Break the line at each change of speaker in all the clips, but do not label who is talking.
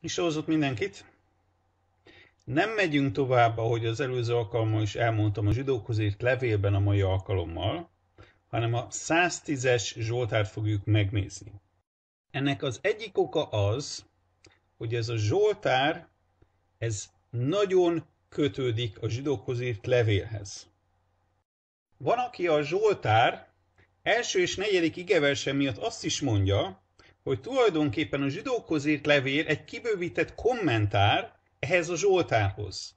és ahhoz ott mindenkit. Nem megyünk tovább, ahogy az előző alkalommal is elmondtam a zsidókhoz írt levélben a mai alkalommal, hanem a 110-es Zsoltárt fogjuk megnézni. Ennek az egyik oka az, hogy ez a Zsoltár, ez nagyon kötődik a zsidókhoz írt levélhez. Van, aki a Zsoltár első és negyedik igeverse miatt azt is mondja, hogy tulajdonképpen a zsidókhoz írt levél egy kibővített kommentár ehhez a Zsoltárhoz.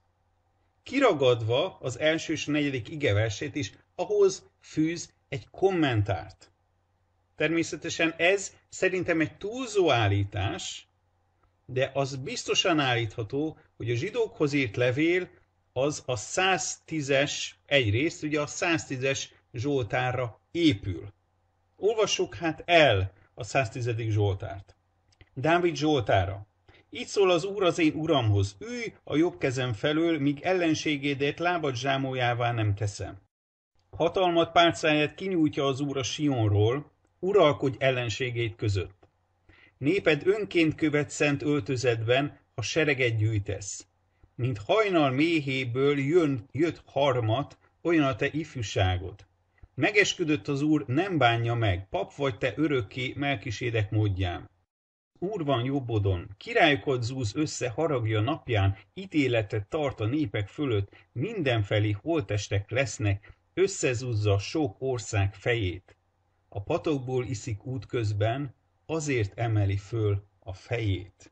Kiragadva az első és negyedik igeversét is, ahhoz fűz egy kommentárt. Természetesen ez szerintem egy túlzó állítás, de az biztosan állítható, hogy a zsidókhoz írt levél az a 110-es, egyrészt ugye a 110-es Zsoltárra épül. Olvassuk hát el a 110. Zsoltárt. Dávid Zsoltára. Így szól az Úr az én Uramhoz, ülj a jobb kezem felől, míg ellenségédet lábad zsámójává nem teszem. Hatalmat párcáját kinyújtja az Úr a Sionról, uralkodj ellenségét között. Néped önként követ szent öltözetben, ha sereget gyűjtesz. Mint hajnal méhéből jön, jött harmat, olyan a te ifjúságod. Megesküdött az úr, nem bánja meg, pap vagy te örökké melkisédek módján. Úr van jobbodon, királyokat zúz össze haragja napján, ítéletet tart a népek fölött, mindenfelé holtestek lesznek, összezúzza sok ország fejét. A patokból iszik útközben, azért emeli föl a fejét.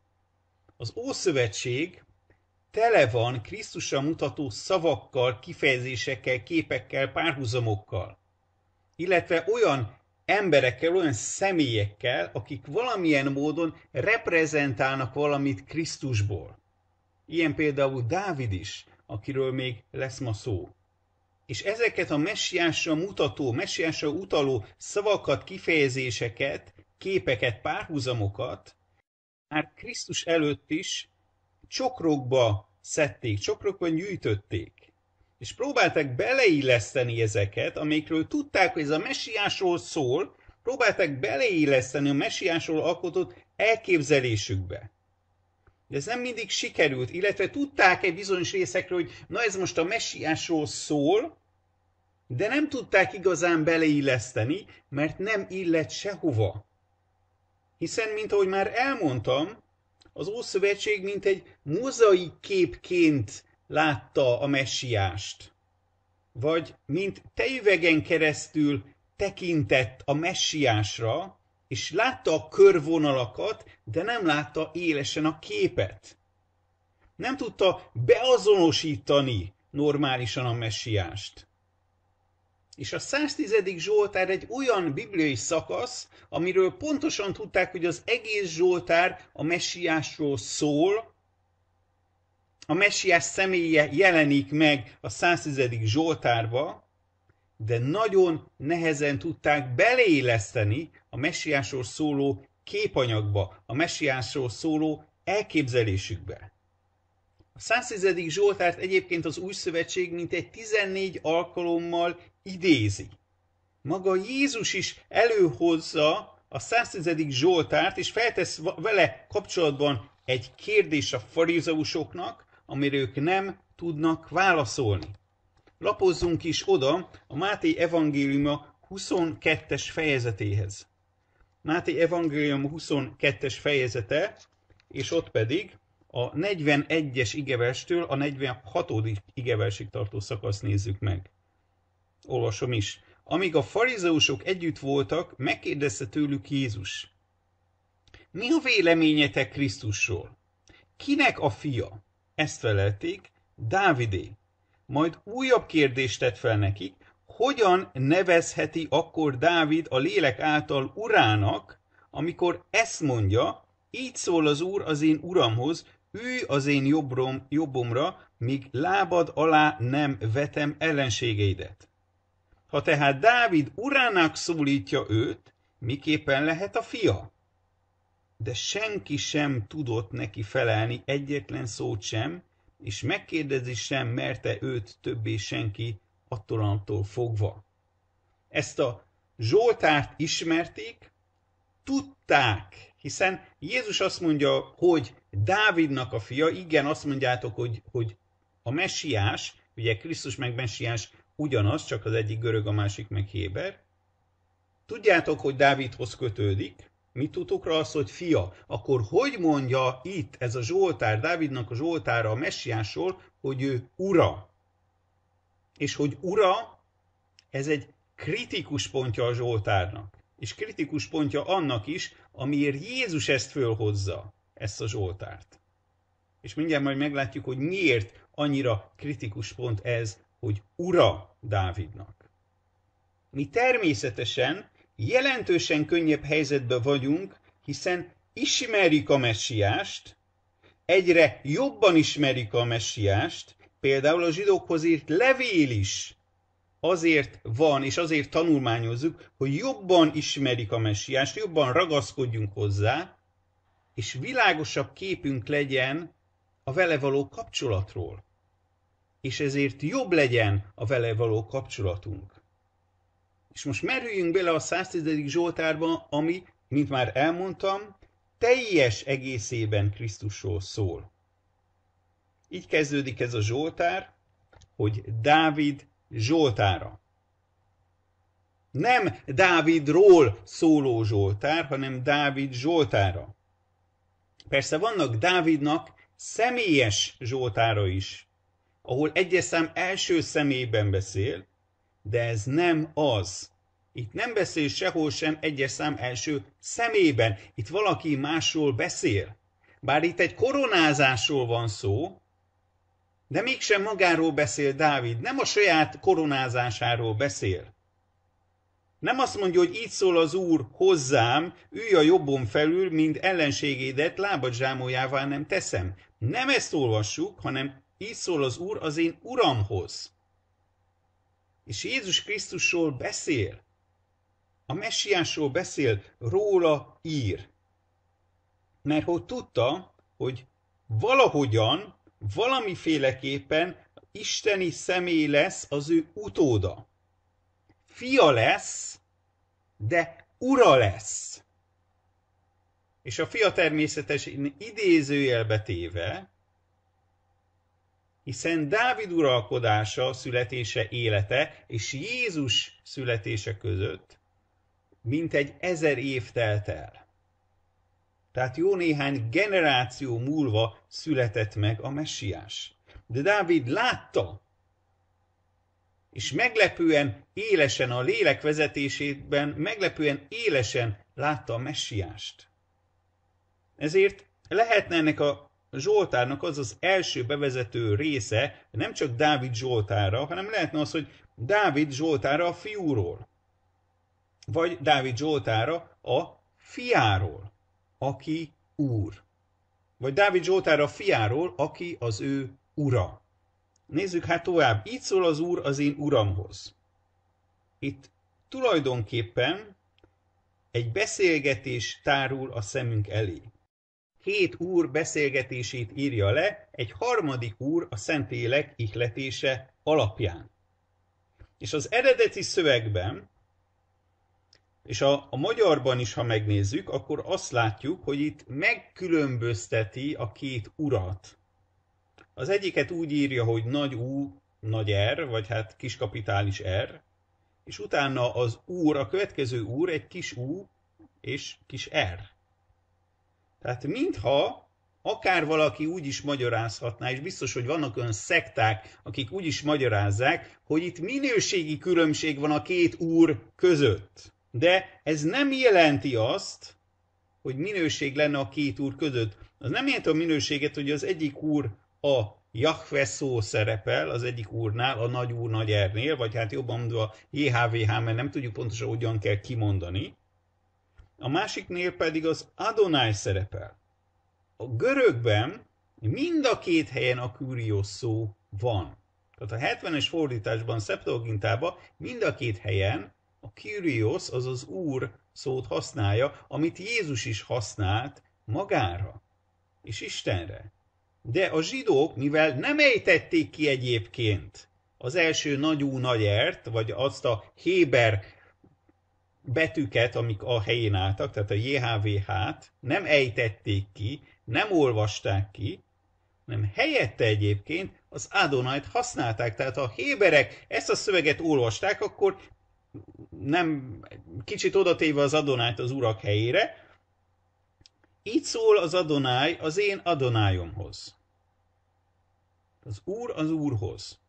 Az Ószövetség tele van Krisztusra mutató szavakkal, kifejezésekkel, képekkel, párhuzamokkal illetve olyan emberekkel, olyan személyekkel, akik valamilyen módon reprezentálnak valamit Krisztusból. Ilyen például Dávid is, akiről még lesz ma szó. És ezeket a messiásra mutató, messiásra utaló szavakat, kifejezéseket, képeket, párhuzamokat már Krisztus előtt is csokrokba szedték, csokrokban gyűjtötték és próbálták beleilleszteni ezeket, amikről tudták, hogy ez a messiásról szól, próbálták beleilleszteni a messiásról alkotott elképzelésükbe. De ez nem mindig sikerült, illetve tudták egy bizonyos részekről, hogy na ez most a messiásról szól, de nem tudták igazán beleilleszteni, mert nem illet sehova. Hiszen, mint ahogy már elmondtam, az Ószövetség mint egy mozaik képként látta a messiást, vagy mint tejüvegen keresztül tekintett a messiásra, és látta a körvonalakat, de nem látta élesen a képet. Nem tudta beazonosítani normálisan a messiást. És a 110. Zsoltár egy olyan bibliai szakasz, amiről pontosan tudták, hogy az egész Zsoltár a messiásról szól, a messiás személye jelenik meg a 110. Zsoltárba, de nagyon nehezen tudták belééleszteni a messiásról szóló képanyagba, a messiásról szóló elképzelésükbe. A 110. Zsoltárt egyébként az új szövetség mintegy 14 alkalommal idézi. Maga Jézus is előhozza a 110. Zsoltárt, és feltesz vele kapcsolatban egy kérdés a farizeusoknak, amire ők nem tudnak válaszolni. Lapozzunk is oda a Máté evangéliuma 22-es fejezetéhez. Máté evangélium 22-es fejezete, és ott pedig a 41-es igevestől a 46. igeversig tartó szakaszt nézzük meg. Olvasom is. Amíg a farizeusok együtt voltak, megkérdezte tőlük Jézus. Mi a véleményetek Krisztusról? Kinek a fia? Ezt felelték, Dávidé. Majd újabb kérdést tett fel nekik, hogyan nevezheti akkor Dávid a lélek által urának, amikor ezt mondja, így szól az úr az én uramhoz, ő az én jobbrom, jobbomra, míg lábad alá nem vetem ellenségeidet. Ha tehát Dávid urának szólítja őt, miképpen lehet a fia? de senki sem tudott neki felelni egyetlen szót sem, és megkérdezi sem merte őt többé senki attól attól fogva. Ezt a Zsoltárt ismerték, tudták, hiszen Jézus azt mondja, hogy Dávidnak a fia, igen, azt mondjátok, hogy, hogy a messiás, ugye Krisztus meg messiás ugyanaz, csak az egyik görög, a másik meg héber. Tudjátok, hogy Dávidhoz kötődik, mi tudokra az, hogy fia, akkor hogy mondja itt ez a Zsoltár, Dávidnak a Zsoltára a messiásról, hogy ő ura? És hogy ura, ez egy kritikus pontja a Zsoltárnak, és kritikus pontja annak is, amiért Jézus ezt fölhozza, ezt a Zsoltárt. És mindjárt majd meglátjuk, hogy miért annyira kritikus pont ez, hogy ura Dávidnak. Mi természetesen jelentősen könnyebb helyzetben vagyunk, hiszen ismerik a messiást, egyre jobban ismerik a messiást, például a zsidókhoz írt levél is azért van, és azért tanulmányozzuk, hogy jobban ismerik a messiást, jobban ragaszkodjunk hozzá, és világosabb képünk legyen a vele való kapcsolatról. És ezért jobb legyen a vele való kapcsolatunk. És most merüljünk bele a 110. Zsoltárba, ami, mint már elmondtam, teljes egészében Krisztusról szól. Így kezdődik ez a Zsoltár, hogy Dávid Zsoltára. Nem Dávidról szóló Zsoltár, hanem Dávid Zsoltára. Persze vannak Dávidnak személyes Zsoltára is, ahol egyes szám első személyben beszél, de ez nem az. Itt nem beszél sehol sem egyes szám első szemében. Itt valaki másról beszél. Bár itt egy koronázásról van szó, de mégsem magáról beszél Dávid, nem a saját koronázásáról beszél. Nem azt mondja, hogy így szól az Úr hozzám, ülj a jobbon felül, mint ellenségédet lábad zsámoljává nem teszem. Nem ezt olvassuk, hanem így szól az Úr az én Uramhoz és Jézus Krisztusról beszél. A messiásról beszél, róla ír. Mert hogy tudta, hogy valahogyan, valamiféleképpen isteni személy lesz az ő utóda. Fia lesz, de ura lesz. És a fia természetesen idézőjelbe téve, hiszen Dávid uralkodása, születése, élete és Jézus születése között egy ezer év telt el. Tehát jó néhány generáció múlva született meg a messiás. De Dávid látta, és meglepően élesen a lélek vezetésében, meglepően élesen látta a messiást. Ezért lehetne ennek a Zsoltárnak az az első bevezető része nem csak Dávid Zsoltára, hanem lehetne az, hogy Dávid Zsoltára a fiúról, vagy Dávid Zsoltára a fiáról, aki úr, vagy Dávid Zsoltára a fiáról, aki az ő ura. Nézzük hát tovább. Így szól az úr az én uramhoz. Itt tulajdonképpen egy beszélgetés tárul a szemünk elé hét úr beszélgetését írja le egy harmadik úr a Szentlélek ihletése alapján. És az eredeti szövegben, és a, a magyarban is, ha megnézzük, akkor azt látjuk, hogy itt megkülönbözteti a két urat. Az egyiket úgy írja, hogy nagy U, nagy R, er, vagy hát kiskapitális R, er, és utána az úr, a következő úr egy kis U és kis R. Er. Tehát mintha akár valaki úgy is magyarázhatná, és biztos, hogy vannak olyan szekták, akik úgy is magyarázzák, hogy itt minőségi különbség van a két úr között. De ez nem jelenti azt, hogy minőség lenne a két úr között. Az nem jelenti a minőséget, hogy az egyik úr a Jahve szó szerepel az egyik úrnál, a nagy úr nagy ernél, vagy hát jobban mondva JHVH, mert nem tudjuk pontosan, hogyan kell kimondani, a másiknél pedig az Adonai szerepel. A görögben mind a két helyen a Kyrios szó van. Tehát a 70-es fordításban, Septuagintában mind a két helyen a Kyrios, az az Úr szót használja, amit Jézus is használt magára és Istenre. De a zsidók, mivel nem ejtették ki egyébként az első nagyú nagyert, vagy azt a Héber betűket, amik a helyén álltak, tehát a JHVH-t nem ejtették ki, nem olvasták ki, hanem helyette egyébként az Adonait használták. Tehát ha a héberek ezt a szöveget olvasták, akkor nem kicsit odatéve az Adonát az urak helyére, így szól az Adonáj az én Adonájomhoz. Az Úr az Úrhoz.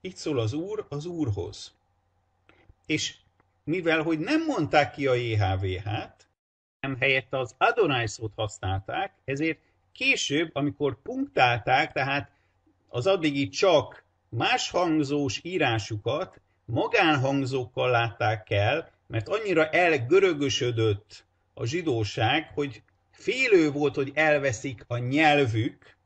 Így szól az Úr az Úrhoz. És mivel hogy nem mondták ki a JHVH-t, nem helyette az Adonai szót használták, ezért később, amikor punktálták, tehát az addigi csak más hangzós írásukat magánhangzókkal látták el, mert annyira elgörögösödött a zsidóság, hogy félő volt, hogy elveszik a nyelvük,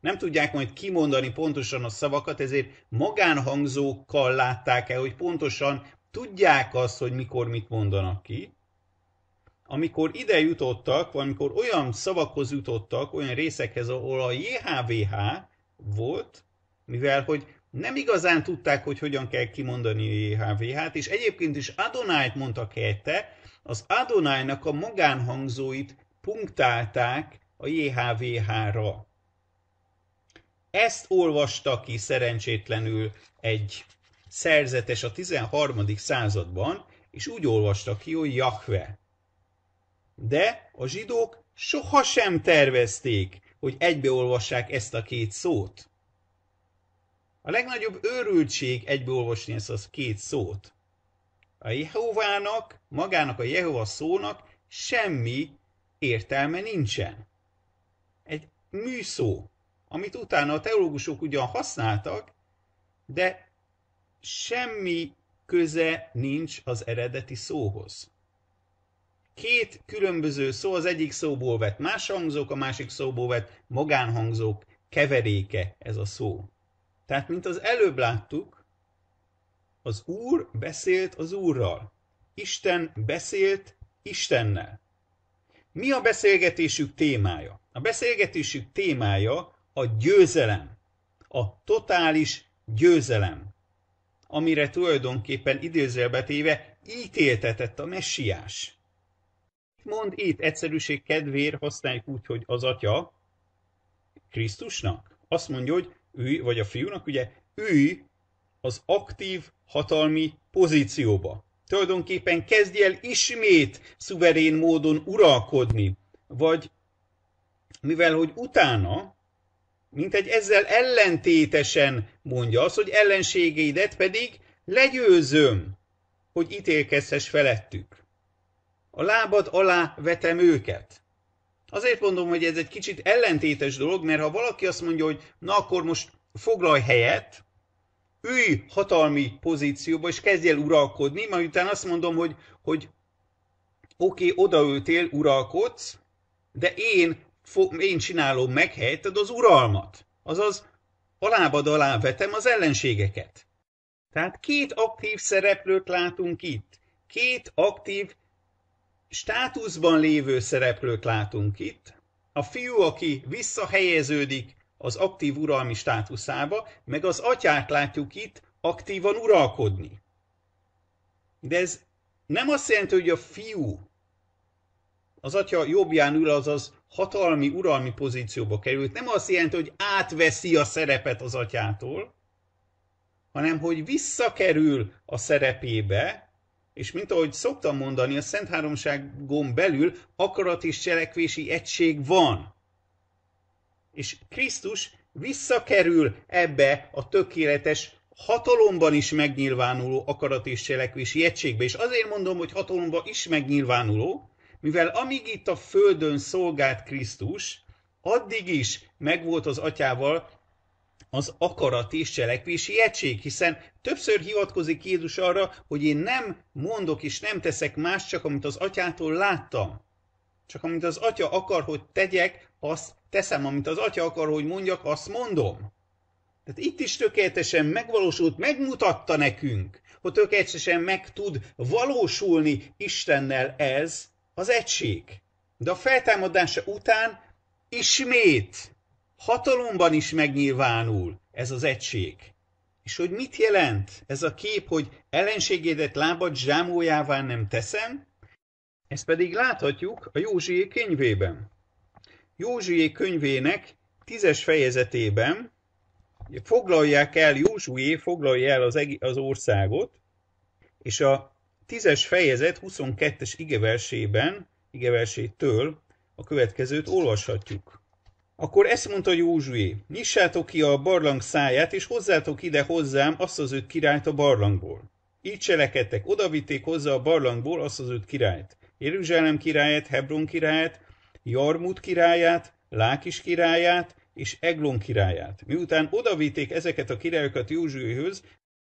nem tudják majd kimondani pontosan a szavakat, ezért magánhangzókkal látták el, hogy pontosan tudják azt, hogy mikor mit mondanak ki, amikor ide jutottak, amikor olyan szavakhoz jutottak, olyan részekhez, ahol a JHVH volt, mivel hogy nem igazán tudták, hogy hogyan kell kimondani a JHVH-t, és egyébként is Adonájt mondtak helyette, az Adonájnak a magánhangzóit punktálták a JHVH-ra. Ezt olvasta ki szerencsétlenül egy szerzetes a 13. században, és úgy olvasta ki, hogy Jahve. De a zsidók sohasem tervezték, hogy egybeolvassák ezt a két szót. A legnagyobb őrültség egybeolvasni ezt a két szót. A Jehovának, magának a Jehova szónak semmi értelme nincsen. Egy műszó, amit utána a teológusok ugyan használtak, de semmi köze nincs az eredeti szóhoz. Két különböző szó, az egyik szóból vett más hangzók, a másik szóból vett magánhangzók keveréke ez a szó. Tehát, mint az előbb láttuk, az Úr beszélt az Úrral. Isten beszélt Istennel. Mi a beszélgetésük témája? A beszélgetésük témája a győzelem, a totális győzelem amire tulajdonképpen idézelbetéve ítéltetett a messiás. Mond itt egyszerűség kedvéért használjuk úgy, hogy az atya Krisztusnak. Azt mondja, hogy ő, vagy a fiúnak, ugye, ő az aktív hatalmi pozícióba. Tulajdonképpen kezdj el ismét szuverén módon uralkodni, vagy mivel hogy utána mint egy ezzel ellentétesen mondja azt, hogy ellenségeidet pedig legyőzöm, hogy ítélkezhess felettük. A lábad alá vetem őket. Azért mondom, hogy ez egy kicsit ellentétes dolog, mert ha valaki azt mondja, hogy na akkor most foglalj helyet, ülj hatalmi pozícióba, és kezdj el uralkodni, majd utána azt mondom, hogy, hogy oké, okay, odaültél, uralkodsz, de én én csinálom meg helyetted az uralmat. Azaz alábad alá vetem az ellenségeket. Tehát két aktív szereplőt látunk itt. Két aktív státuszban lévő szereplőt látunk itt. A fiú, aki visszahelyeződik az aktív uralmi státuszába, meg az atyát látjuk itt aktívan uralkodni. De ez nem azt jelenti, hogy a fiú az atya jobbján ül, azaz hatalmi, uralmi pozícióba került, nem azt jelenti, hogy átveszi a szerepet az atyától, hanem hogy visszakerül a szerepébe, és mint ahogy szoktam mondani, a Szent Háromságon belül akarat és cselekvési egység van. És Krisztus visszakerül ebbe a tökéletes hatalomban is megnyilvánuló akarat és cselekvési egységbe. És azért mondom, hogy hatalomban is megnyilvánuló, mivel amíg itt a földön szolgált Krisztus, addig is megvolt az atyával az akarat és cselekvési egység, hiszen többször hivatkozik Jézus arra, hogy én nem mondok és nem teszek más, csak amit az atyától láttam. Csak amit az atya akar, hogy tegyek, azt teszem, amit az atya akar, hogy mondjak, azt mondom. Tehát itt is tökéletesen megvalósult, megmutatta nekünk, hogy tökéletesen meg tud valósulni Istennel ez, az egység. De a feltámadása után ismét hatalomban is megnyilvánul ez az egység. És hogy mit jelent ez a kép, hogy ellenségédet lábad zsámójává nem teszem? Ezt pedig láthatjuk a Józsié könyvében. Józsué könyvének tízes fejezetében foglalják el, Józsué foglalja el az, az országot, és a Tízes fejezet 22-es igeversében, igeversétől a következőt olvashatjuk. Akkor ezt mondta Józsué, nyissátok ki a barlang száját, és hozzátok ide hozzám azt az öt királyt a barlangból. Így cselekedtek, odavitték hozzá a barlangból azt az öt királyt. Jeruzsálem királyát, Hebron királyát, Jarmut királyát, Lákis királyát és Eglon királyát. Miután odavitték ezeket a királyokat Józsuéhöz,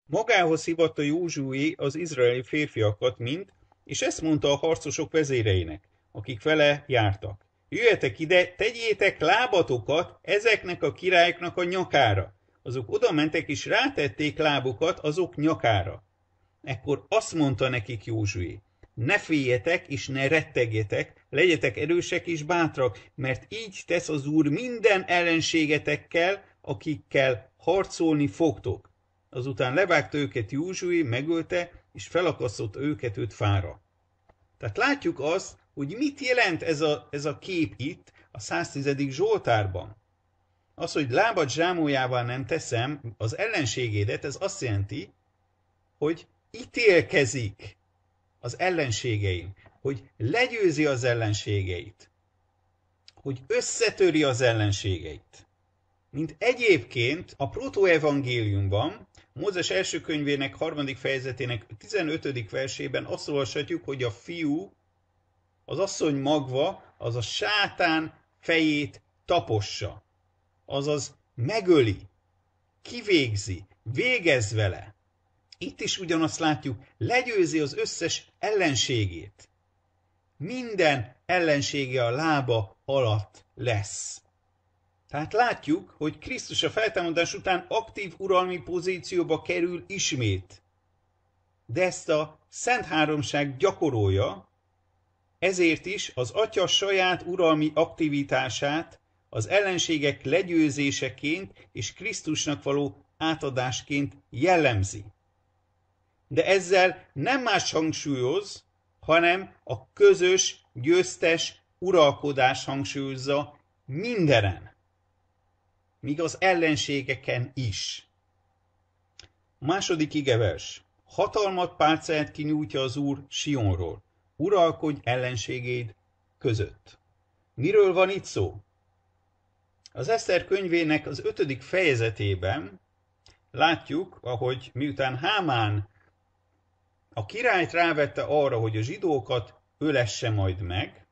Magához hívatta Józsué az izraeli férfiakat mind, és ezt mondta a harcosok vezéreinek, akik vele jártak. Jöjjetek ide, tegyétek lábatokat ezeknek a királyoknak a nyakára. Azok oda mentek és rátették lábukat azok nyakára. Ekkor azt mondta nekik Józsué, ne féljetek és ne rettegjetek, legyetek erősek és bátrak, mert így tesz az Úr minden ellenségetekkel, akikkel harcolni fogtok azután levágta őket Józsui, megölte, és felakasztott őket öt fára. Tehát látjuk azt, hogy mit jelent ez a, ez a kép itt, a 110. Zsoltárban. Az, hogy lábad zsámójával nem teszem az ellenségédet, ez azt jelenti, hogy ítélkezik az ellenségeim, hogy legyőzi az ellenségeit, hogy összetöri az ellenségeit. Mint egyébként a protoevangéliumban, Mózes első könyvének harmadik fejezetének 15. versében azt olvashatjuk, hogy a fiú, az asszony magva, az a sátán fejét tapossa, azaz megöli, kivégzi, végez vele. Itt is ugyanazt látjuk, legyőzi az összes ellenségét. Minden ellensége a lába alatt lesz. Tehát látjuk, hogy Krisztus a feltámadás után aktív uralmi pozícióba kerül ismét. De ezt a Szent Háromság gyakorolja, ezért is az Atya saját uralmi aktivitását az ellenségek legyőzéseként és Krisztusnak való átadásként jellemzi. De ezzel nem más hangsúlyoz, hanem a közös, győztes uralkodás hangsúlyozza mindenen míg az ellenségeken is. A második igevers. Hatalmat pálcáját kinyújtja az Úr Sionról. Uralkodj ellenségéd között. Miről van itt szó? Az Eszter könyvének az ötödik fejezetében látjuk, ahogy miután Hámán a királyt rávette arra, hogy a zsidókat ölesse majd meg,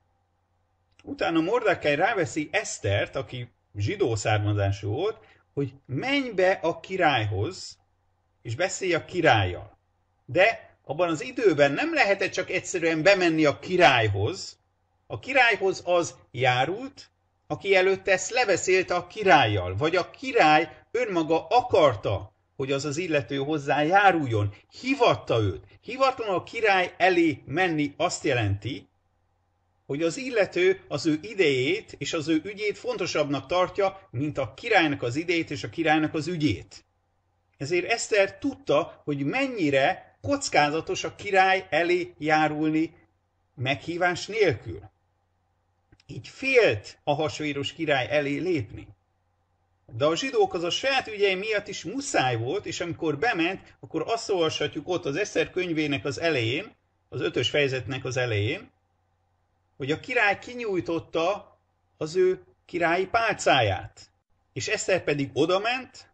utána Mordecai ráveszi Esztert, aki zsidó származású volt, hogy menj be a királyhoz, és beszélj a királlyal. De abban az időben nem lehetett csak egyszerűen bemenni a királyhoz. A királyhoz az járult, aki előtte ezt lebeszélte a királlyal, vagy a király önmaga akarta, hogy az az illető hozzá járuljon, hivatta őt. Hivatlanul a király elé menni azt jelenti, hogy az illető az ő idejét és az ő ügyét fontosabbnak tartja, mint a királynak az idejét és a királynak az ügyét. Ezért Eszter tudta, hogy mennyire kockázatos a király elé járulni meghívás nélkül. Így félt a hasvéros király elé lépni. De a zsidók az a saját ügyei miatt is muszáj volt, és amikor bement, akkor azt olvashatjuk ott az Eszter könyvének az elején, az ötös fejezetnek az elején, hogy a király kinyújtotta az ő királyi pálcáját, és Eszter pedig odament,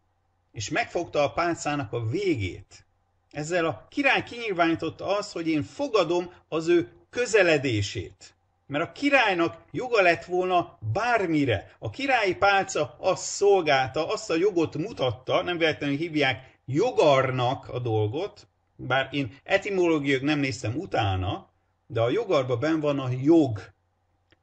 és megfogta a pálcának a végét. Ezzel a király kinyilvánította azt, hogy én fogadom az ő közeledését. Mert a királynak joga lett volna bármire. A királyi pálca azt szolgálta, azt a jogot mutatta, nem véletlenül hívják jogarnak a dolgot, bár én etimológiai nem néztem utána, de a jogarba ben van a jog.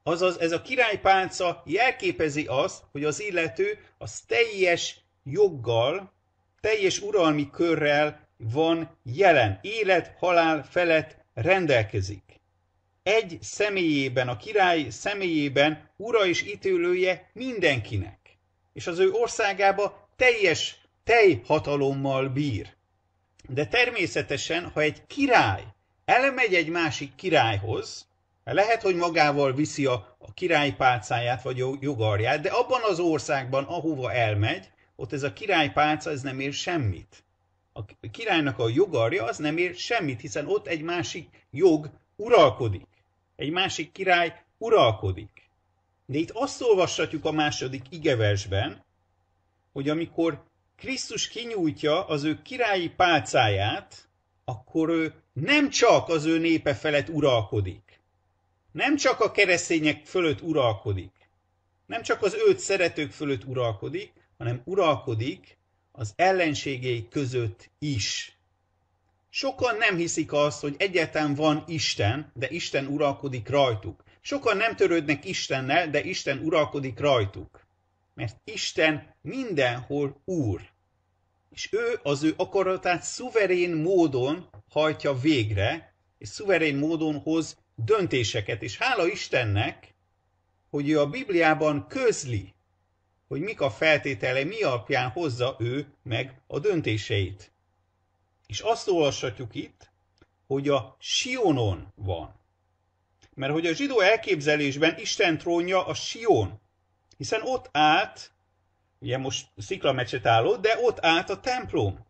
Azaz ez a királypálca jelképezi azt, hogy az illető az teljes joggal, teljes uralmi körrel van jelen. Élet, halál felett rendelkezik. Egy személyében, a király személyében ura és ítélője mindenkinek. És az ő országába teljes tejhatalommal bír. De természetesen, ha egy király elmegy egy másik királyhoz, lehet, hogy magával viszi a, a király vagy a jogarját, de abban az országban, ahova elmegy, ott ez a király ez nem ér semmit. A királynak a jogarja az nem ér semmit, hiszen ott egy másik jog uralkodik. Egy másik király uralkodik. De itt azt olvashatjuk a második igeversben, hogy amikor Krisztus kinyújtja az ő királyi pálcáját, akkor ő nem csak az ő népe felett uralkodik, nem csak a keresztények fölött uralkodik, nem csak az őt szeretők fölött uralkodik, hanem uralkodik az ellenségei között is. Sokan nem hiszik azt, hogy egyetem van Isten, de Isten uralkodik rajtuk. Sokan nem törődnek Istennel, de Isten uralkodik rajtuk. Mert Isten mindenhol úr és ő az ő akaratát szuverén módon hajtja végre, és szuverén módon hoz döntéseket. És hála Istennek, hogy ő a Bibliában közli, hogy mik a feltétele, mi alapján hozza ő meg a döntéseit. És azt olvashatjuk itt, hogy a Sionon van. Mert hogy a zsidó elképzelésben Isten trónja a Sion, hiszen ott állt ugye most sziklamecset álló, de ott állt a templom.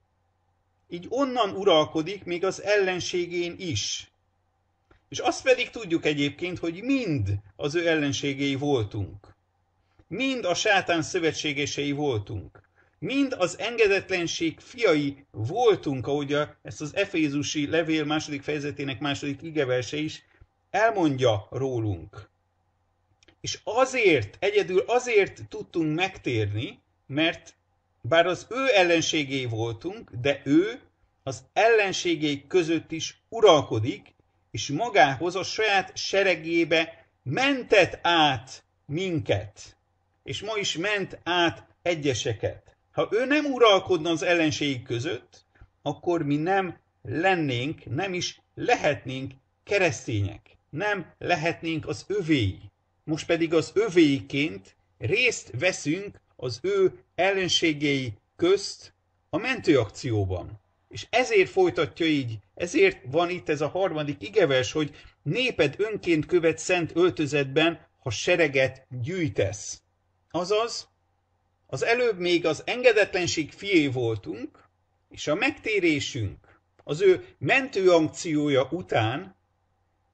Így onnan uralkodik még az ellenségén is. És azt pedig tudjuk egyébként, hogy mind az ő ellenségei voltunk. Mind a sátán szövetségesei voltunk. Mind az engedetlenség fiai voltunk, ahogy a, ezt az Efézusi levél második fejezetének második igevelse is elmondja rólunk. És azért, egyedül azért tudtunk megtérni, mert bár az ő ellenségei voltunk, de ő az ellenségei között is uralkodik, és magához a saját seregébe mentett át minket, és ma is ment át egyeseket. Ha ő nem uralkodna az ellenségei között, akkor mi nem lennénk, nem is lehetnénk keresztények, nem lehetnénk az övéi most pedig az övéiként részt veszünk az ő ellenségei közt a mentőakcióban. És ezért folytatja így, ezért van itt ez a harmadik igeves, hogy néped önként követ szent öltözetben, ha sereget gyűjtesz. Azaz, az előbb még az engedetlenség fié voltunk, és a megtérésünk az ő mentőakciója után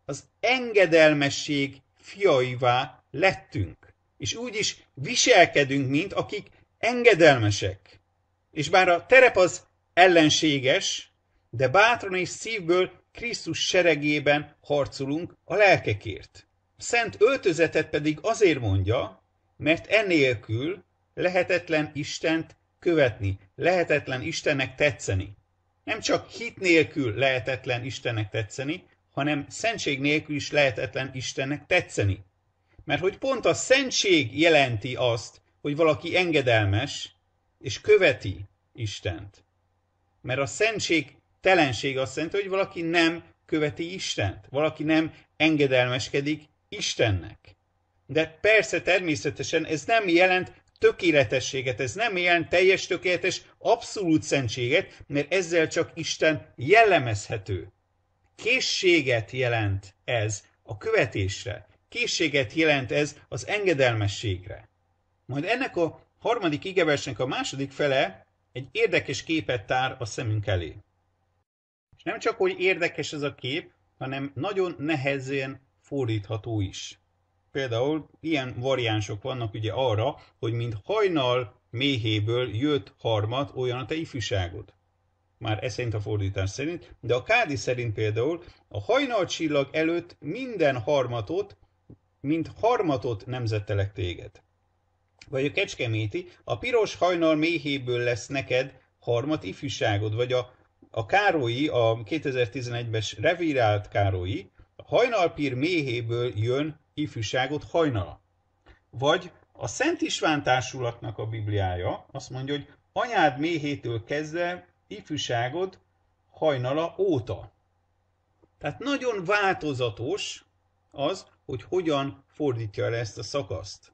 az engedelmesség fiaivá lettünk, és úgy is viselkedünk, mint akik engedelmesek. És bár a terep az ellenséges, de bátran és szívből Krisztus seregében harcolunk a lelkekért. A szent öltözetet pedig azért mondja, mert ennélkül lehetetlen Istent követni, lehetetlen Istennek tetszeni. Nem csak hit nélkül lehetetlen Istennek tetszeni, hanem szentség nélkül is lehetetlen Istennek tetszeni. Mert hogy pont a szentség jelenti azt, hogy valaki engedelmes, és követi Istent. Mert a szentség telenség azt jelenti, hogy valaki nem követi Istent, valaki nem engedelmeskedik Istennek. De persze természetesen ez nem jelent tökéletességet, ez nem jelent teljes tökéletes, abszolút szentséget, mert ezzel csak Isten jellemezhető. Készséget jelent ez a követésre, készséget jelent ez az engedelmességre. Majd ennek a harmadik igeversnek a második fele egy érdekes képet tár a szemünk elé. És nem csak, hogy érdekes ez a kép, hanem nagyon nehezen fordítható is. Például ilyen variánsok vannak ugye arra, hogy mint hajnal méhéből jött harmat, olyan a te ifjúságod már ez szerint a fordítás szerint, de a Kádi szerint például a hajnalcsillag előtt minden harmatot, mint harmatot nemzettelek téged. Vagy a kecskeméti, a piros hajnal méhéből lesz neked harmat ifjúságod, vagy a, a Károlyi, a 2011-es revírált Károlyi, a hajnalpír méhéből jön ifjúságot hajnala. Vagy a Szent István társulatnak a Bibliája azt mondja, hogy anyád méhétől kezdve ifjúságod hajnala óta. Tehát nagyon változatos az, hogy hogyan fordítja el ezt a szakaszt.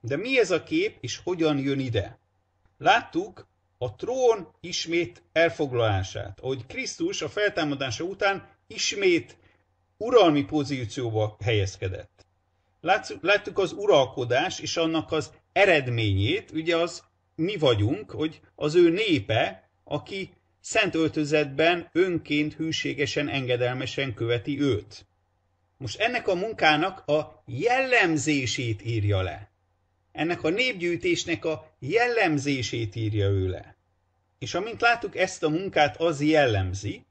De mi ez a kép, és hogyan jön ide? Láttuk a trón ismét elfoglalását, hogy Krisztus a feltámadása után ismét uralmi pozícióba helyezkedett. láttuk az uralkodás és annak az eredményét, ugye az mi vagyunk, hogy az ő népe aki szent öltözetben önként hűségesen, engedelmesen követi őt. Most ennek a munkának a jellemzését írja le. Ennek a népgyűjtésnek a jellemzését írja ő le. És amint láttuk, ezt a munkát az jellemzi,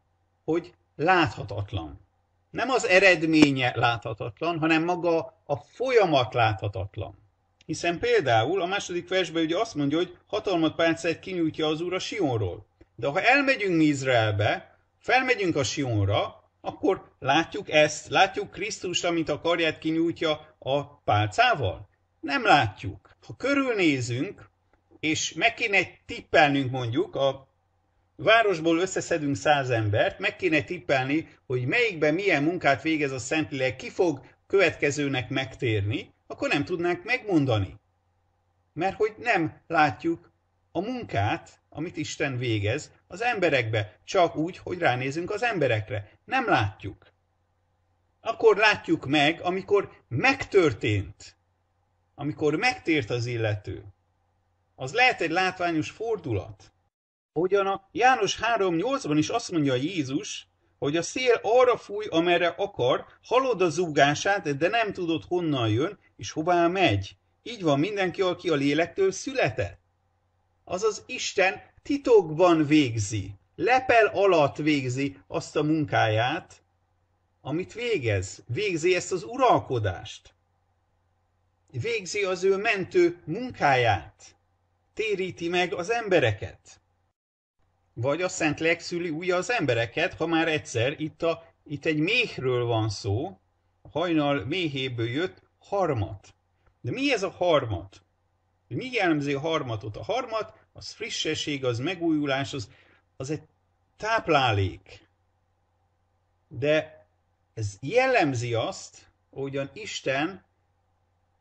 hogy láthatatlan. Nem az eredménye láthatatlan, hanem maga a folyamat láthatatlan. Hiszen például a második versben ugye azt mondja, hogy hatalmat páncélt kinyújtja az Úr a Sionról. De ha elmegyünk mi Izraelbe, felmegyünk a Sionra, akkor látjuk ezt, látjuk Krisztust, amit a karját kinyújtja a pálcával? Nem látjuk. Ha körülnézünk, és meg kéne tippelnünk mondjuk, a városból összeszedünk száz embert, meg kéne tippelni, hogy melyikben milyen munkát végez a Szentlélek, ki fog következőnek megtérni, akkor nem tudnánk megmondani. Mert hogy nem látjuk a munkát, amit Isten végez, az emberekbe, csak úgy, hogy ránézünk az emberekre. Nem látjuk. Akkor látjuk meg, amikor megtörtént, amikor megtért az illető. Az lehet egy látványos fordulat. Hogyan a János 3.8-ban is azt mondja Jézus, hogy a szél arra fúj, amerre akar, halod a zúgását, de nem tudod honnan jön és hová megy. Így van mindenki, aki a lélektől született. Azaz Isten titokban végzi, lepel alatt végzi azt a munkáját, amit végez, végzi ezt az uralkodást. Végzi az ő mentő munkáját, téríti meg az embereket vagy a Szentlélek szüli újja az embereket, ha már egyszer itt, a, itt egy méhről van szó, hajnal méhéből jött harmat. De mi ez a harmat? Mi jellemzi a harmatot? A harmat, az frissesség, az megújulás, az, az egy táplálék. De ez jellemzi azt, hogyan Isten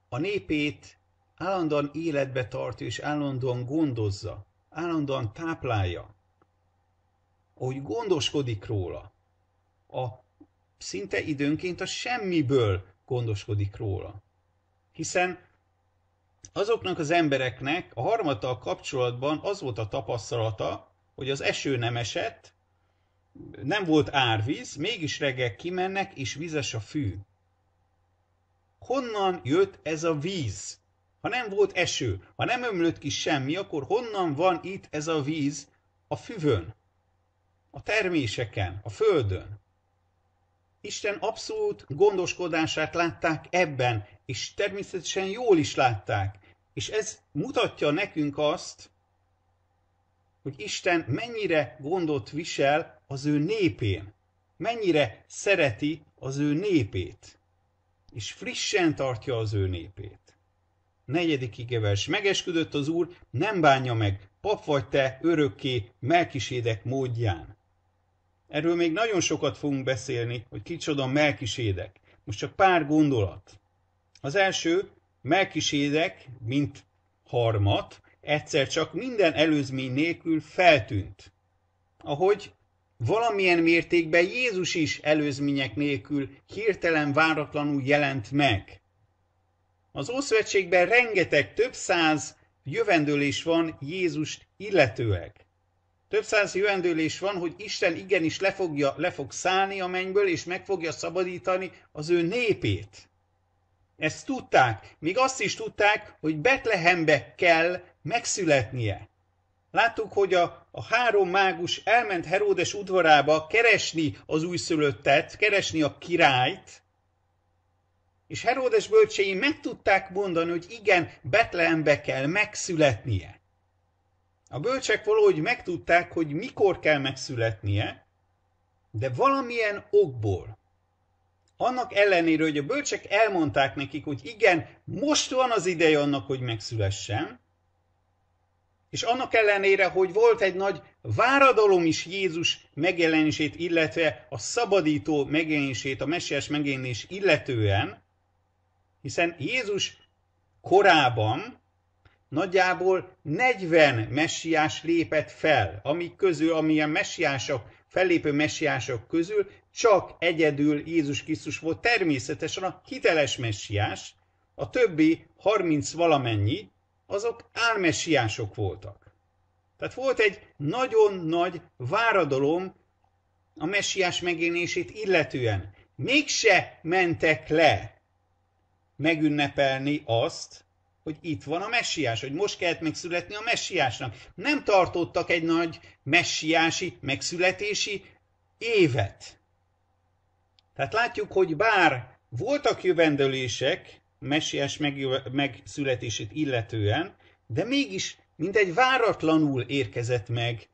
a népét állandóan életbe tartja és állandóan gondozza, állandóan táplálja ahogy gondoskodik róla. A szinte időnként a semmiből gondoskodik róla. Hiszen azoknak az embereknek a harmattal kapcsolatban az volt a tapasztalata, hogy az eső nem esett, nem volt árvíz, mégis reggel kimennek, és vizes a fű. Honnan jött ez a víz? Ha nem volt eső, ha nem ömlött ki semmi, akkor honnan van itt ez a víz a füvön? a terméseken, a földön. Isten abszolút gondoskodását látták ebben, és természetesen jól is látták. És ez mutatja nekünk azt, hogy Isten mennyire gondot visel az ő népén, mennyire szereti az ő népét, és frissen tartja az ő népét. Negyedik igevers. Megesküdött az Úr, nem bánja meg, pap vagy te örökké, melkisédek módján. Erről még nagyon sokat fogunk beszélni, hogy kicsoda melkisédek. Most csak pár gondolat. Az első, melkisédek, mint harmat, egyszer csak minden előzmény nélkül feltűnt. Ahogy valamilyen mértékben Jézus is előzmények nélkül hirtelen váratlanul jelent meg. Az Ószövetségben rengeteg több száz jövendőlés van Jézust illetőek. Több száz jövendőlés van, hogy Isten igenis le, fogja, le fog szállni a mennyből, és meg fogja szabadítani az ő népét. Ezt tudták, még azt is tudták, hogy Betlehembe kell megszületnie. Láttuk, hogy a, a három mágus elment Heródes udvarába keresni az újszülöttet, keresni a királyt, és Heródes bölcsei meg tudták mondani, hogy igen, Betlehembe kell megszületnie. A bölcsek valahogy megtudták, hogy mikor kell megszületnie, de valamilyen okból. Annak ellenére, hogy a bölcsek elmondták nekik, hogy igen, most van az ideje annak, hogy megszülessen, és annak ellenére, hogy volt egy nagy váradalom is Jézus megjelenését, illetve a szabadító megjelenését, a messiás megjelenés illetően, hiszen Jézus korában nagyjából 40 messiás lépett fel, amik közül, amilyen messiások, fellépő messiások közül csak egyedül Jézus Krisztus volt természetesen a hiteles messiás, a többi 30 valamennyi, azok álmessiások voltak. Tehát volt egy nagyon nagy váradalom a messiás megélését illetően. Mégse mentek le megünnepelni azt, hogy itt van a messiás, hogy most kellett megszületni a messiásnak. Nem tartottak egy nagy messiási megszületési évet. Tehát látjuk, hogy bár voltak jövendőlések messiás megszületését illetően, de mégis mindegy váratlanul érkezett meg,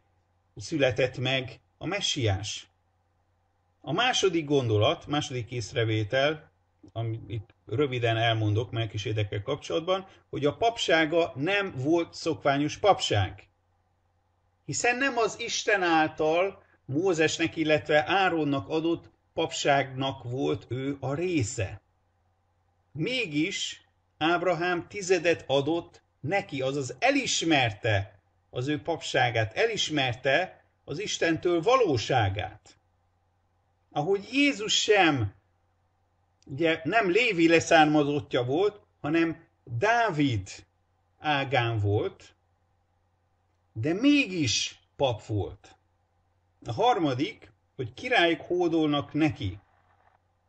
született meg a messiás. A második gondolat, második észrevétel, ami itt röviden elmondok melkis érdekkel kapcsolatban, hogy a papsága nem volt szokványos papság. Hiszen nem az Isten által Mózesnek, illetve Áronnak adott papságnak volt ő a része. Mégis Ábrahám tizedet adott neki, azaz elismerte az ő papságát, elismerte az Istentől valóságát. Ahogy Jézus sem ugye nem Lévi leszármazottja volt, hanem Dávid ágán volt, de mégis pap volt. A harmadik, hogy királyok hódolnak neki.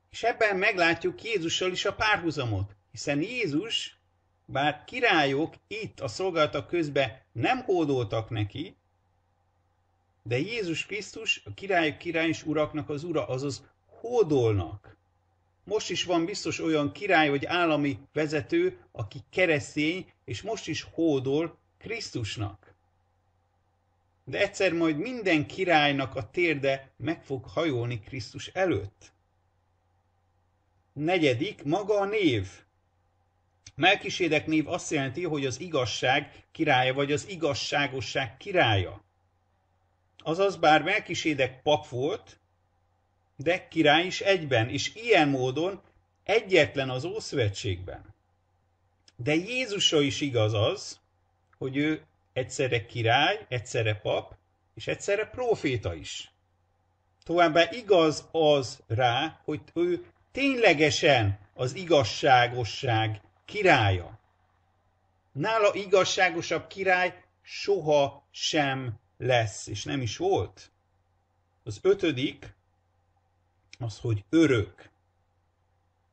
És ebben meglátjuk Jézussal is a párhuzamot, hiszen Jézus, bár királyok itt a szolgálatok közben nem hódoltak neki, de Jézus Krisztus a királyok király és uraknak az ura, azaz hódolnak most is van biztos olyan király vagy állami vezető, aki keresztény, és most is hódol Krisztusnak. De egyszer majd minden királynak a térde meg fog hajolni Krisztus előtt. Negyedik, maga a név. Melkisédek név azt jelenti, hogy az igazság királya, vagy az igazságosság királya. Azaz, bár Melkisédek pap volt, de király is egyben, és ilyen módon egyetlen az Ószövetségben. De Jézusra is igaz az, hogy ő egyszerre király, egyszerre pap, és egyszerre proféta is. Továbbá igaz az rá, hogy ő ténylegesen az igazságosság királya. Nála igazságosabb király soha sem lesz, és nem is volt. Az ötödik, az, hogy örök.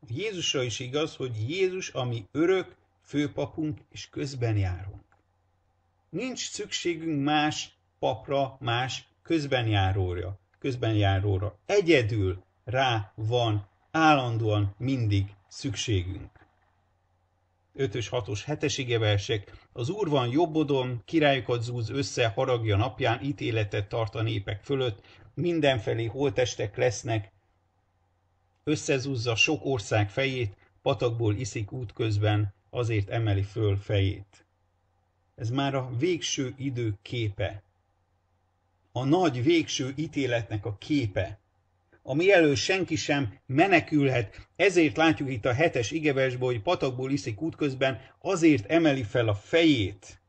Jézusra is igaz, hogy Jézus, ami örök, főpapunk és közben járunk. Nincs szükségünk más papra, más Közben járóra. Egyedül rá van állandóan mindig szükségünk. 5-ös, 6-os, 7-es igeversek. Az Úr van jobbodon, királyokat zúz össze, haragja napján, ítéletet tart a népek fölött, mindenfelé holtestek lesznek, összezúzza sok ország fejét, patakból iszik útközben, azért emeli föl fejét. Ez már a végső idő képe. A nagy végső ítéletnek a képe, ami elő senki sem menekülhet. Ezért látjuk itt a hetes igevesből, hogy patakból iszik útközben, azért emeli fel a fejét.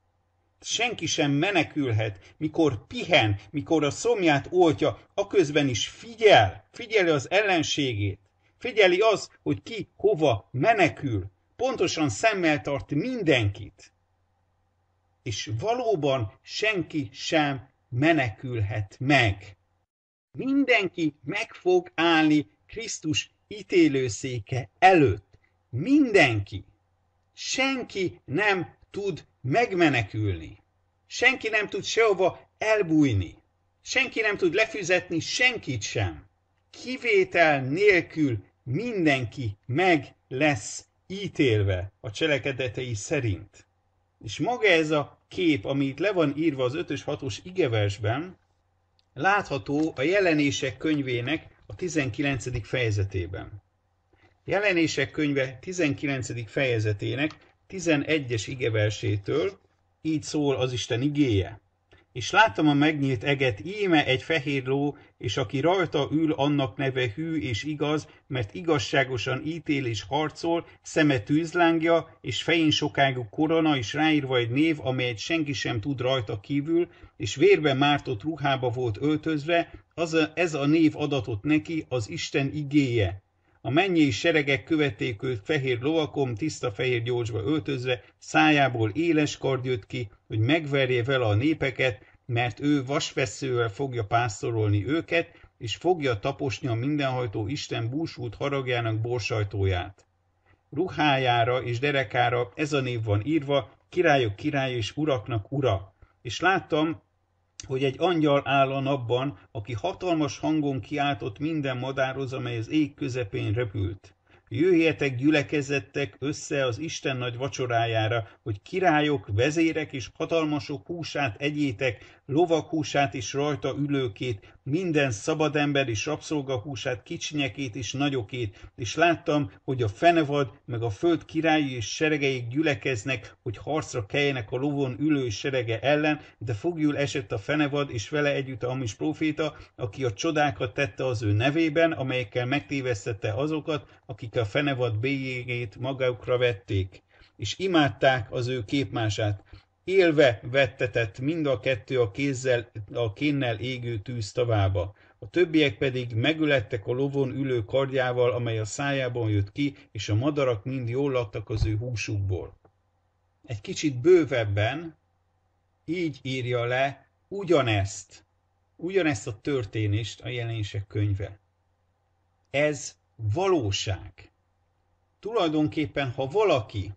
Senki sem menekülhet, mikor pihen, mikor a szomját oltja, aközben is figyel, figyeli az ellenségét. Figyeli az, hogy ki hova menekül. Pontosan szemmel tart mindenkit. És valóban senki sem menekülhet meg. Mindenki meg fog állni Krisztus ítélőszéke előtt. Mindenki. Senki nem tud megmenekülni. Senki nem tud sehova elbújni. Senki nem tud lefizetni senkit sem kivétel nélkül mindenki meg lesz ítélve a cselekedetei szerint. És maga ez a kép, ami itt le van írva az 5-ös 6-os igeversben, látható a jelenések könyvének a 19. fejezetében. Jelenések könyve 19. fejezetének 11-es igeversétől így szól az Isten igéje és láttam a megnyílt eget, íme egy fehér ló, és aki rajta ül, annak neve hű és igaz, mert igazságosan ítél és harcol, szeme tűzlángja, és fején sokágú korona, és ráírva egy név, amelyet senki sem tud rajta kívül, és vérbe mártott ruhába volt öltözve, az a, ez a név adatott neki az Isten igéje. A mennyi seregek követték őt fehér lovakom tiszta fehér gyógyzsba öltözve, szájából éles kard jött ki, hogy megverje vele a népeket, mert ő vasveszővel fogja pásztorolni őket, és fogja taposni a mindenhajtó Isten búsult haragjának borsajtóját. Ruhájára és derekára ez a név van írva, királyok királya és uraknak ura. És láttam, hogy egy angyal áll a napban, aki hatalmas hangon kiáltott minden madárhoz, amely az ég közepén repült. Jöjjetek, gyülekezettek össze az Isten nagy vacsorájára, hogy királyok, vezérek és hatalmasok húsát egyétek, lovaghúsát és rajta ülőkét, minden szabad ember és rabszolgahúsát, kicsinyekét és nagyokét, és láttam, hogy a fenevad, meg a föld királyi és seregeik gyülekeznek, hogy harcra keljenek a lovon ülő serege ellen, de fogjul esett a fenevad, és vele együtt a hamis proféta, aki a csodákat tette az ő nevében, amelyekkel megtévesztette azokat, akik a fenevad bélyégét magukra vették és imádták az ő képmását, Élve vettetett mind a kettő a, kézzel, a kénnel égő tűz tavába. A többiek pedig megülettek a lovon ülő kardjával, amely a szájában jött ki, és a madarak mind jól laktak az ő húsukból. Egy kicsit bővebben így írja le ugyanezt, ugyanezt a történést a jelenések könyve. Ez valóság. Tulajdonképpen, ha valaki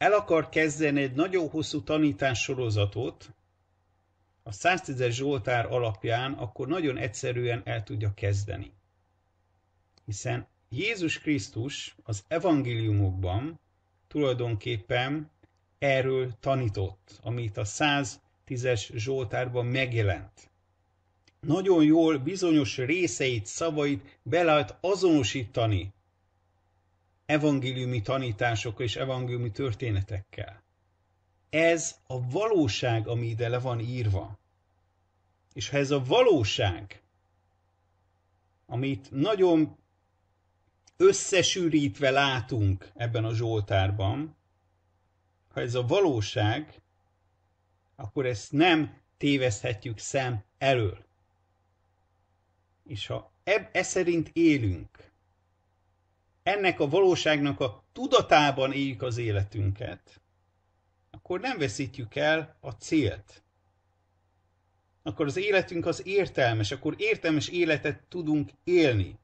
el akar kezdeni egy nagyon hosszú tanítássorozatot, a 110-es Zsoltár alapján, akkor nagyon egyszerűen el tudja kezdeni. Hiszen Jézus Krisztus az evangéliumokban tulajdonképpen erről tanított, amit a 110-es Zsoltárban megjelent. Nagyon jól bizonyos részeit, szavait be lehet azonosítani evangéliumi tanítások és evangéliumi történetekkel. Ez a valóság, ami ide le van írva. És ha ez a valóság, amit nagyon összesűrítve látunk ebben a Zsoltárban, ha ez a valóság, akkor ezt nem tévezhetjük szem elől. És ha e, e szerint élünk, ennek a valóságnak a tudatában éljük az életünket, akkor nem veszítjük el a célt. Akkor az életünk az értelmes, akkor értelmes életet tudunk élni.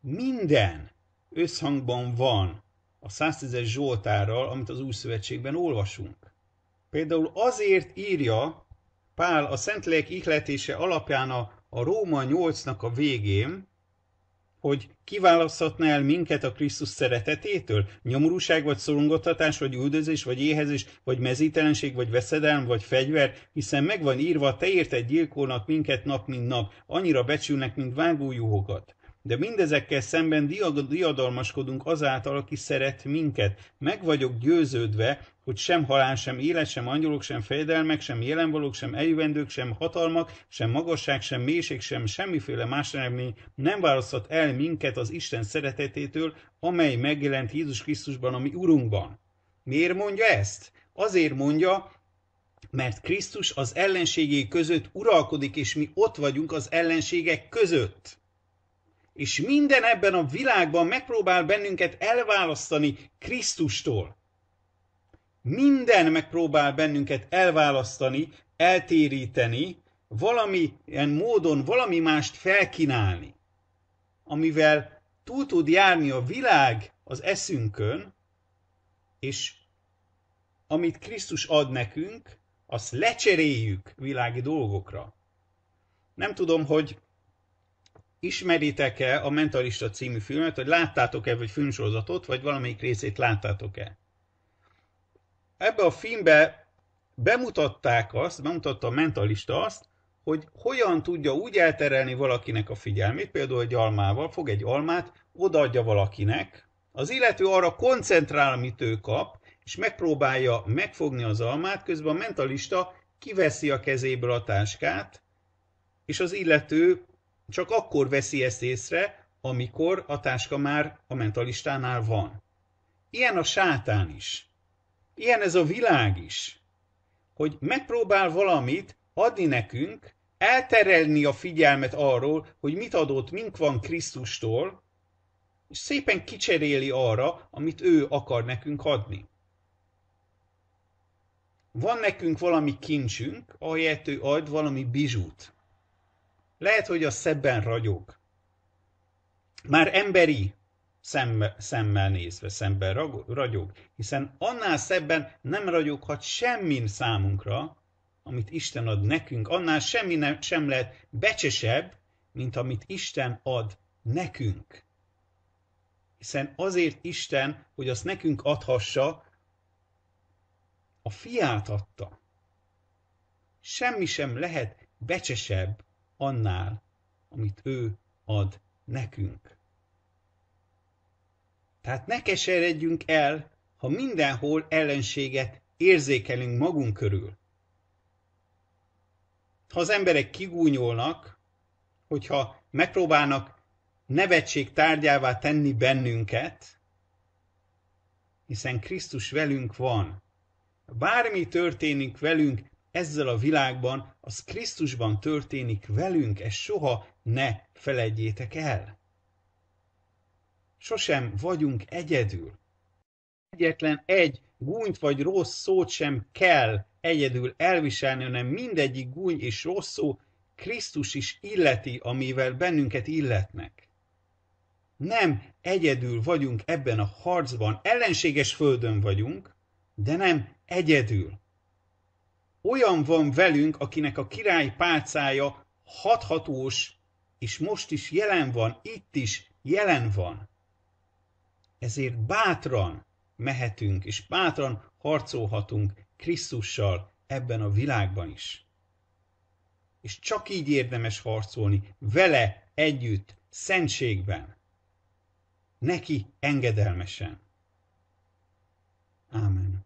Minden összhangban van a 110 Zsoltárral, amit az Új Szövetségben olvasunk. Például azért írja Pál a Szentlélek ihletése alapján a, a Róma 8-nak a végén, hogy kiválaszthatná el minket a Krisztus szeretetétől? Nyomorúság, vagy szorongathatás, vagy üldözés, vagy éhezés, vagy mezítelenség, vagy veszedelem, vagy fegyver, hiszen megvan írva, te érted gyilkolnak minket nap, mint nap, annyira becsülnek, mint vágójuhokat. De mindezekkel szemben diadalmaskodunk azáltal, aki szeret minket. Meg vagyok győződve, hogy sem halál, sem élet, sem angyolok, sem fejedelmek, sem jelenvalók, sem eljövendők, sem hatalmak, sem magasság, sem mélység, sem semmiféle más remény nem választhat el minket az Isten szeretetétől, amely megjelent Jézus Krisztusban, ami Urunkban. Miért mondja ezt? Azért mondja, mert Krisztus az ellenségei között uralkodik, és mi ott vagyunk az ellenségek között és minden ebben a világban megpróbál bennünket elválasztani Krisztustól. Minden megpróbál bennünket elválasztani, eltéríteni, valamilyen módon valami mást felkínálni, amivel túl tud járni a világ az eszünkön, és amit Krisztus ad nekünk, azt lecseréljük világi dolgokra. Nem tudom, hogy ismeritek-e a Mentalista című filmet, hogy láttátok-e, vagy filmsorozatot, vagy valamelyik részét láttátok-e. Ebbe a filmbe bemutatták azt, bemutatta a Mentalista azt, hogy hogyan tudja úgy elterelni valakinek a figyelmét, például egy almával, fog egy almát, odaadja valakinek, az illető arra koncentrál, amit ő kap, és megpróbálja megfogni az almát, közben a mentalista kiveszi a kezéből a táskát, és az illető csak akkor veszi ezt észre, amikor a táska már a mentalistánál van. Ilyen a sátán is. Ilyen ez a világ is. Hogy megpróbál valamit adni nekünk, elterelni a figyelmet arról, hogy mit adott, mink van Krisztustól, és szépen kicseréli arra, amit ő akar nekünk adni. Van nekünk valami kincsünk, ahelyett ő ad valami bizsút. Lehet, hogy a szebben ragyog. Már emberi szem, szemmel nézve szemben ragyog, hiszen annál szebben nem ragyoghat semmin számunkra, amit Isten ad nekünk, annál semmi nem, sem lehet becsesebb, mint amit Isten ad nekünk. Hiszen azért Isten, hogy azt nekünk adhassa, a fiát adta. Semmi sem lehet becsesebb, annál, amit ő ad nekünk. Tehát ne keseredjünk el, ha mindenhol ellenséget érzékelünk magunk körül. Ha az emberek kigúnyolnak, hogyha megpróbálnak nevetség tárgyává tenni bennünket, hiszen Krisztus velünk van. Bármi történik velünk, ezzel a világban, az Krisztusban történik velünk, és soha ne felejtjétek el. Sosem vagyunk egyedül. Egyetlen egy gúnyt vagy rossz szót sem kell egyedül elviselni, hanem mindegyik gúny és rossz szó Krisztus is illeti, amivel bennünket illetnek. Nem egyedül vagyunk ebben a harcban, ellenséges földön vagyunk, de nem egyedül olyan van velünk, akinek a király pálcája hathatós, és most is jelen van, itt is jelen van. Ezért bátran mehetünk, és bátran harcolhatunk Krisztussal ebben a világban is. És csak így érdemes harcolni, vele együtt, szentségben, neki engedelmesen. Ámen.